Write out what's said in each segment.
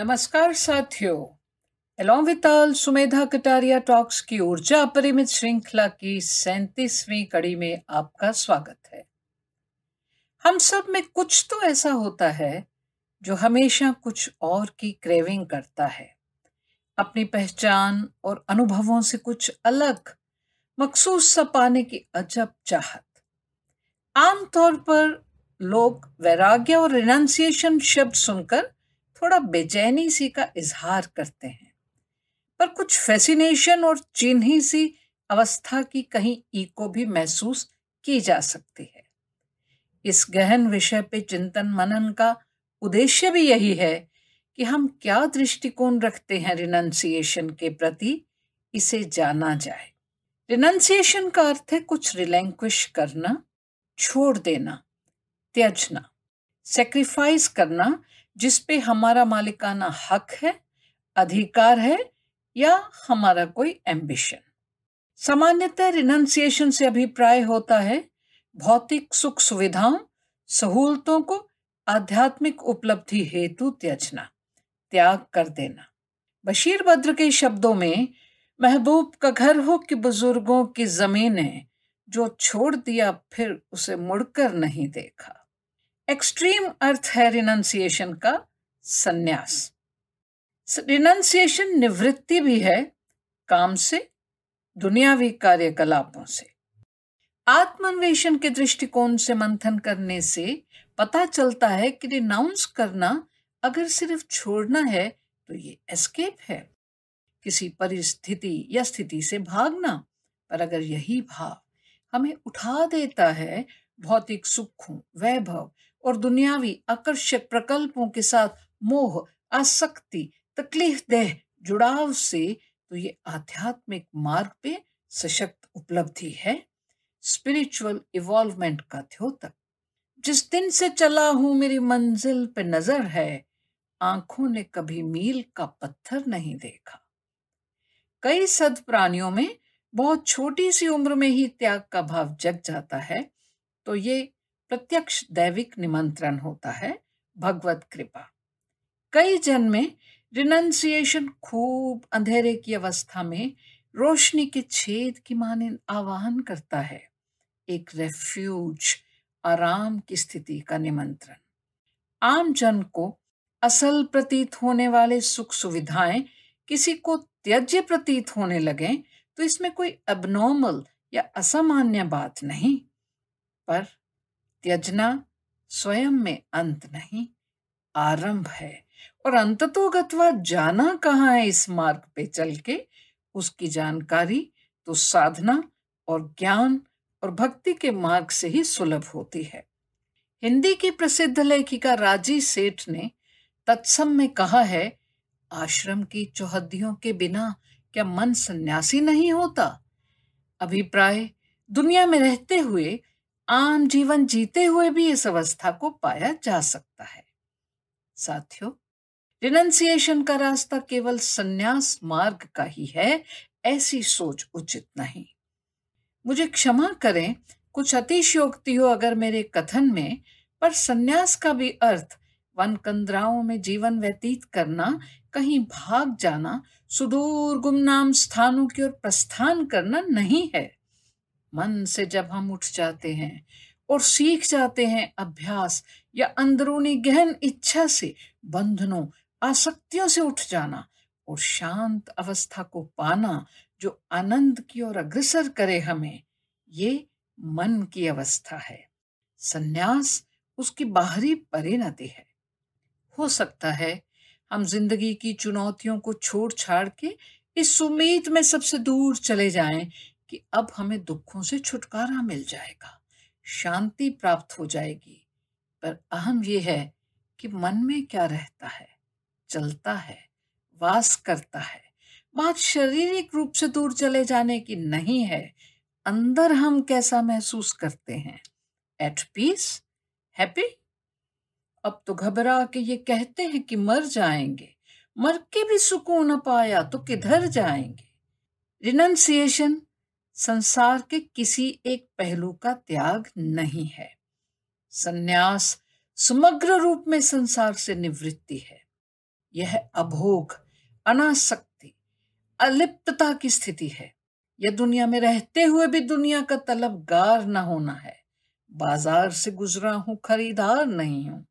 नमस्कार साथियों एलोंग विताल सुमेधा कटारिया टॉक्स की ऊर्जा परिमित श्रृंखला की सैंतीसवीं कड़ी में आपका स्वागत है हम सब में कुछ तो ऐसा होता है जो हमेशा कुछ और की क्रेविंग करता है अपनी पहचान और अनुभवों से कुछ अलग मखसूस सा पाने की अजब चाहत आमतौर पर लोग वैराग्य और रिनाउंसिएशन शब्द सुनकर थोड़ा बेचैनी सी का इजहार करते हैं पर कुछ फैसिनेशन और चिन्ही सी अवस्था की कहीं इको भी महसूस की जा सकती है इस गहन विषय पे चिंतन मनन का उद्देश्य भी यही है कि हम क्या दृष्टिकोण रखते हैं रिनाउंसिएशन के प्रति इसे जाना जाए रिनाउंसिएशन का अर्थ है कुछ रिलैंक्विश करना छोड़ देना त्यजना सेक्रीफाइस करना जिस पे हमारा मालिकाना हक है अधिकार है या हमारा कोई एम्बिशन सामान्यतः रिनंसिएशन से अभिप्राय होता है भौतिक सुख सुविधाओं सहूलतों को आध्यात्मिक उपलब्धि हेतु त्यजना त्याग कर देना बशीर बद्र के शब्दों में महबूब का घर हो कि बुजुर्गों की जमीनें जो छोड़ दिया फिर उसे मुड़कर नहीं देखा एक्सट्रीम अर्थ है रिनंसिएशन का संन्यास रिनंसिएशन निवृत्ति भी है काम से दुनियावी कार्यकलापों से आत्मन्वेषण के दृष्टिकोण से मंथन करने से पता चलता है कि रिनाउंस करना अगर सिर्फ छोड़ना है तो ये एस्केप है किसी परिस्थिति या स्थिति से भागना पर अगर यही भाव हमें उठा देता है भौतिक सुखों वैभव और दुनियावी आकर्षक प्रकल्पों के साथ मोह आसक्ति तकलीफ देह जुड़ाव से तो ये आध्यात्मिक मार्ग पे सशक्त उपलब्धि है स्पिरिचुअल इवॉल्वमेंट का द्योतक जिस दिन से चला हूं मेरी मंजिल पे नजर है आंखों ने कभी मील का पत्थर नहीं देखा कई सद प्राणियों में बहुत छोटी सी उम्र में ही त्याग का भाव जग जाता है तो ये प्रत्यक्ष दैविक निमंत्रण होता है भगवत कृपा कई जन्म में रिनंसिएशन खूब अंधेरे की अवस्था में रोशनी के छेद की माने आवाहन करता है एक रेफ्यूज आराम की स्थिति का निमंत्रण आम जन को असल प्रतीत होने वाले सुख सुविधाएं किसी को त्यज्य प्रतीत होने लगे तो इसमें कोई अबनॉर्मल या असामान्य बात नहीं पर त्यजना स्वयं में अंत नहीं आरंभ है और अंत तो गतवा जाना कहाँ है इस मार्ग पे चल के उसकी जानकारी तो साधना और ज्ञान और भक्ति के मार्ग से ही सुलभ होती है हिंदी की प्रसिद्ध लेखिका राजी सेठ ने तत्सम में कहा है आश्रम की चौहदियों के बिना क्या मन सन्यासी नहीं होता अभिप्राय दुनिया में रहते हुए आम जीवन जीते हुए भी इस अवस्था को पाया जा सकता है साथियों रिनंसिएशन का रास्ता केवल संन्यास मार्ग का ही है ऐसी सोच उचित नहीं मुझे क्षमा करें कुछ अतिशयोक्ति हो अगर मेरे कथन में पर संन्यास का भी अर्थ वन कंदराओं में जीवन व्यतीत करना कहीं भाग जाना सुदूर गुमनाम स्थानों की ओर प्रस्थान करना नहीं है मन से जब हम उठ जाते हैं और सीख जाते हैं अभ्यास या अंदरूनी गहन इच्छा से बंधनों आसक्तियों से उठ जाना और शांत अवस्था को पाना जो आनंद की ओर अग्रसर करे हमें ये मन की अवस्था है सन्यास उसकी बाहरी परिणति है हो सकता है हम जिंदगी की चुनौतियों को छोड़ छाड़ के इस उम्मीद में सबसे दूर चले जाएं कि अब हमें दुखों से छुटकारा मिल जाएगा शांति प्राप्त हो जाएगी पर अहम यह है कि मन में क्या रहता है चलता है वास करता है बात शारीरिक रूप से दूर चले जाने की नहीं है अंदर हम कैसा महसूस करते हैं एट पीस हैप्पी अब तो घबरा के ये कहते हैं कि मर जाएंगे मर के भी सुकून पाया तो किधर जाएंगे रिनंसिएशन संसार के किसी एक पहलू का त्याग नहीं है सन्यास समग्र रूप में संसार से निवृत्ति है यह अभोग अनासक्ति अलिप्तता की स्थिति है यह दुनिया में रहते हुए भी दुनिया का तलब गार न होना है बाजार से गुजरा हूं खरीदार नहीं हूं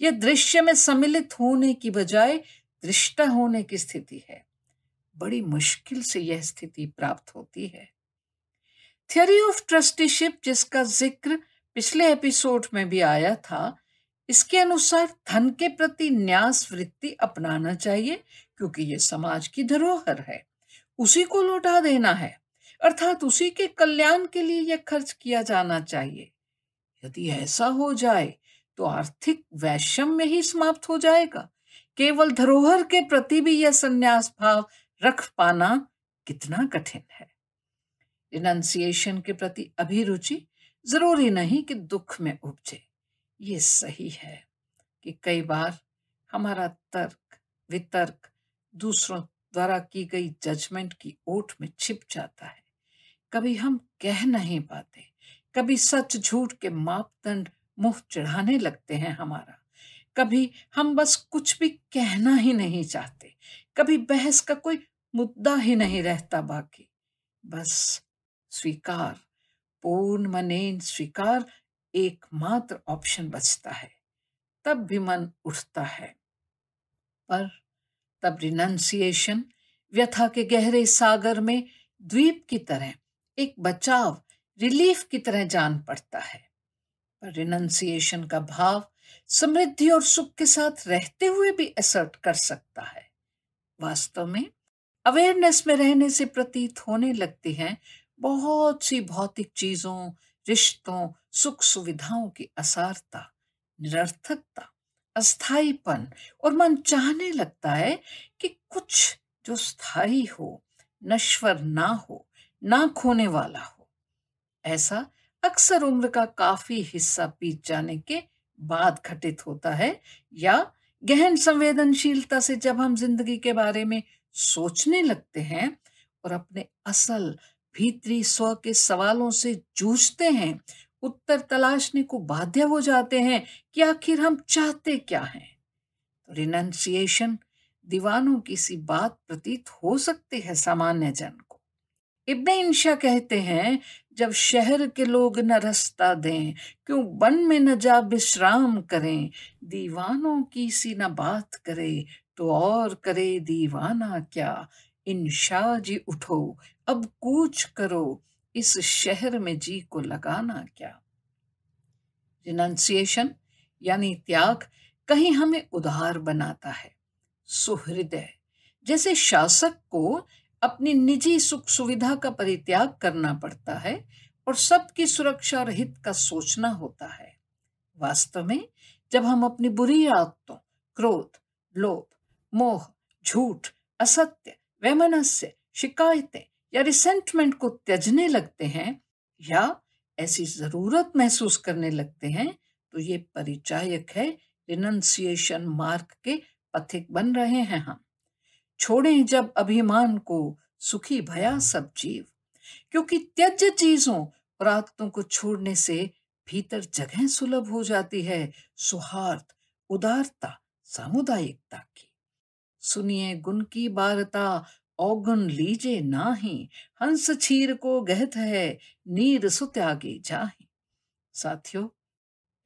यह दृश्य में सम्मिलित होने की बजाय दृष्टा होने की स्थिति है बड़ी मुश्किल से यह स्थिति प्राप्त होती है थियोरी ऑफ ट्रस्टीशिप जिसका जिक्र पिछले एपिसोड में भी आया था इसके अनुसार धन के प्रति न्यास वृत्ति अपनाना चाहिए क्योंकि ये समाज की धरोहर है उसी को लौटा देना है अर्थात उसी के कल्याण के लिए यह खर्च किया जाना चाहिए यदि ऐसा हो जाए तो आर्थिक में ही समाप्त हो जाएगा केवल धरोहर के प्रति भी यह संन्यास भाव रख पाना कितना कठिन है रिनाउंसिएशन के प्रति अभिरुचि जरूरी नहीं कि दुख में उपजे ये सही है कि कई बार हमारा तर्क वितर्क दूसरों द्वारा की गई जजमेंट की ओट में छिप जाता है कभी हम कह नहीं पाते कभी सच झूठ के मापदंड मुंह चढ़ाने लगते हैं हमारा कभी हम बस कुछ भी कहना ही नहीं चाहते कभी बहस का कोई मुद्दा ही नहीं रहता बाकी बस स्वीकार पूर्ण मनेन स्वीकार एकमात्र ऑप्शन बचता है तब भी मन उठता है पर तब रिनाउंसिएशन व्यथा के गहरे सागर में द्वीप की तरह एक बचाव रिलीफ की तरह जान पड़ता है पर रिनाउंसिएशन का भाव समृद्धि और सुख के साथ रहते हुए भी असर्ट कर सकता है वास्तव में अवेयरनेस में रहने से प्रतीत होने लगती हैं बहुत सी भौतिक चीजों रिश्तों सुख सुविधाओं की असारता निरर्थकता अस्थायीपन और मन चाहने लगता है कि कुछ जो स्थायी हो नश्वर ना हो ना खोने वाला हो ऐसा अक्सर उम्र का काफी हिस्सा पीत जाने के बाद घटित होता है या गहन संवेदनशीलता से जब हम जिंदगी के बारे में सोचने लगते हैं और अपने असल भीतरी स्व के सवालों से जूझते हैं उत्तर तलाशने को बाध्य हो जाते हैं कि आखिर हम चाहते क्या हैं तो रिनंसिएशन दीवानों की सी बात प्रतीत हो सकती है सामान्य जन को इब्न इंशा कहते हैं जब शहर के लोग न रास्ता दें क्यों बन में न जा विश्राम करें दीवानों की सी न बात करे तो और करे दीवाना क्या इनशा जी उठो अब कूच करो इस शहर में जी को लगाना क्या रिनाउंसिएशन यानी त्याग कहीं हमें उधार बनाता है सुहृदय जैसे शासक को अपनी निजी सुख सुविधा का परित्याग करना पड़ता है और सबकी सुरक्षा और हित का सोचना होता है वास्तव में जब हम अपनी बुरी आदतों क्रोध लोभ मोह झूठ असत्य वैमनस्य शिकायतें या रिसेंटमेंट को त्यजने लगते हैं या ऐसी जरूरत महसूस करने लगते हैं तो ये परिचायक है रिनंसिएशन मार्ग के पथिक बन रहे हैं हम छोड़ें जब अभिमान को सुखी भया सब जीव क्योंकि त्यज चीजों प्राप्तों को छोड़ने से भीतर जगह सुलभ हो जाती है सुहार्थ उदारता सामुदायिकता की सुनिए गुण की बारता औगुण लीजे नाही हंस छीर को गहत है नीर सुत्यागे जाहि साथियों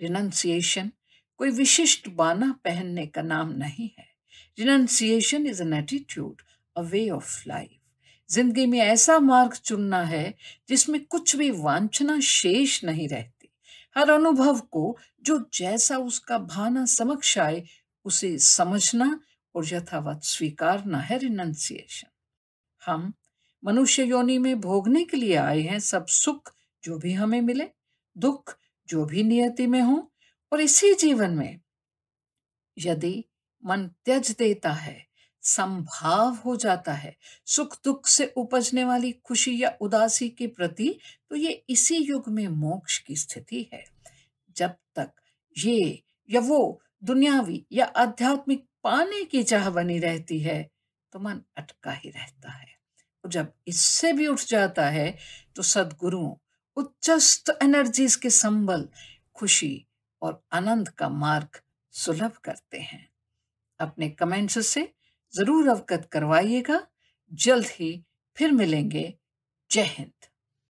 रिनंसिएशन कोई विशिष्ट बाना पहनने का नाम नहीं है renunciation is an attitude a way of life जिंदगी में ऐसा मार्ग चुनना है जिसमें कुछ भी वांछना शेष नहीं रहती हर अनुभव को जो जैसा उसका भाना समक्ष आए उसे समझना और यथावत स्वीकारना है रिनंसिएशन हम मनुष्य योनि में भोगने के लिए आए हैं सब सुख जो भी हमें मिले दुख जो भी नियति में हो और इसी जीवन में यदि मन त्यज देता है संभाव हो जाता है सुख दुख से उपजने वाली खुशी या उदासी के प्रति तो ये इसी युग में मोक्ष की स्थिति है जब तक ये या वो दुनियावी या आध्यात्मिक पाने की चाह बनी रहती है तो मन अटका ही रहता है और जब इससे भी उठ जाता है तो सदगुरुओं उच्चस्त एनर्जीज के संबल खुशी और आनंद का मार्ग सुलभ करते हैं अपने कमेंट्स से जरूर अवगत करवाइएगा जल्द ही फिर मिलेंगे जय हिंद